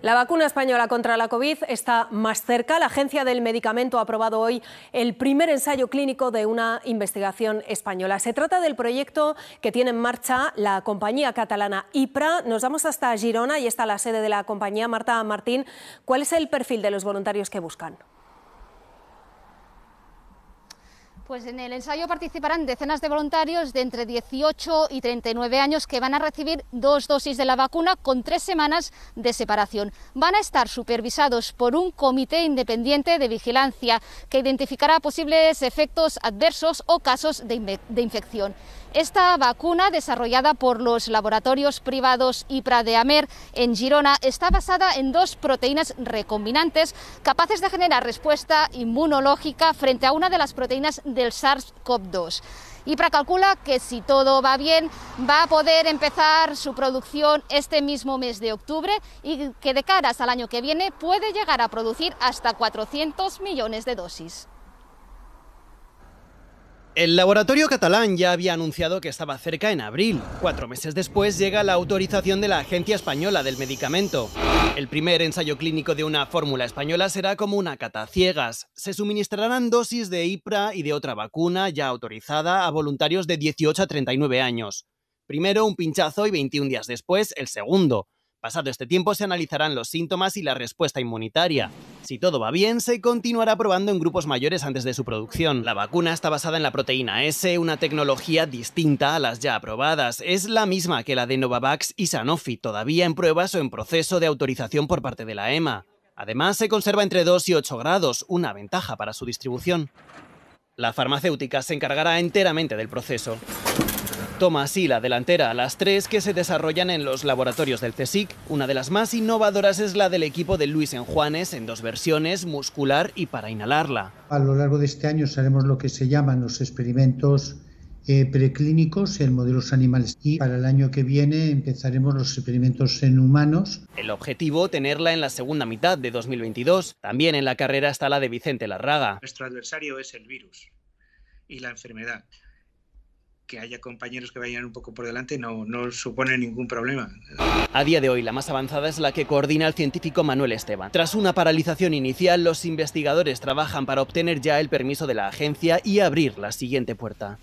La vacuna española contra la COVID está más cerca. La Agencia del Medicamento ha aprobado hoy el primer ensayo clínico de una investigación española. Se trata del proyecto que tiene en marcha la compañía catalana IPRA. Nos vamos hasta Girona y está la sede de la compañía. Marta Martín, ¿cuál es el perfil de los voluntarios que buscan? Pues en el ensayo participarán decenas de voluntarios de entre 18 y 39 años que van a recibir dos dosis de la vacuna con tres semanas de separación. Van a estar supervisados por un comité independiente de vigilancia que identificará posibles efectos adversos o casos de, infección. Esta vacuna, desarrollada por los laboratorios privados IPRA de Amer en Girona, está basada en dos proteínas recombinantes capaces de generar respuesta inmunológica frente a una de las proteínas de del SARS-CoV-2 y precalcula que si todo va bien va a poder empezar su producción este mismo mes de octubre y que de caras al año que viene puede llegar a producir hasta 400 millones de dosis. El laboratorio catalán ya había anunciado que estaba cerca en abril. Cuatro meses después llega la autorización de la Agencia Española del Medicamento. El primer ensayo clínico de una fórmula española será como una cata ciegas. Se suministrarán dosis de IPRA y de otra vacuna ya autorizada a voluntarios de 18 a 39 años. Primero un pinchazo y 21 días después el segundo. Pasado este tiempo se analizarán los síntomas y la respuesta inmunitaria. Si todo va bien, se continuará probando en grupos mayores antes de su producción. La vacuna está basada en la proteína S, una tecnología distinta a las ya aprobadas. Es la misma que la de Novavax y Sanofi, todavía en pruebas o en proceso de autorización por parte de la EMA. Además, se conserva entre 2 y 8 grados, una ventaja para su distribución. La farmacéutica se encargará enteramente del proceso. Toma así la delantera a las tres que se desarrollan en los laboratorios del CSIC. Una de las más innovadoras es la del equipo de Luis Enjuanes en dos versiones, muscular y para inhalarla. A lo largo de este año haremos lo que se llaman los experimentos eh, preclínicos en modelos animales y para el año que viene empezaremos los experimentos en humanos. El objetivo, tenerla en la segunda mitad de 2022. También en la carrera está la de Vicente Larraga. Nuestro adversario es el virus y la enfermedad que haya compañeros que vayan un poco por delante no, no supone ningún problema. A día de hoy, la más avanzada es la que coordina el científico Manuel Esteban. Tras una paralización inicial, los investigadores trabajan para obtener ya el permiso de la agencia y abrir la siguiente puerta.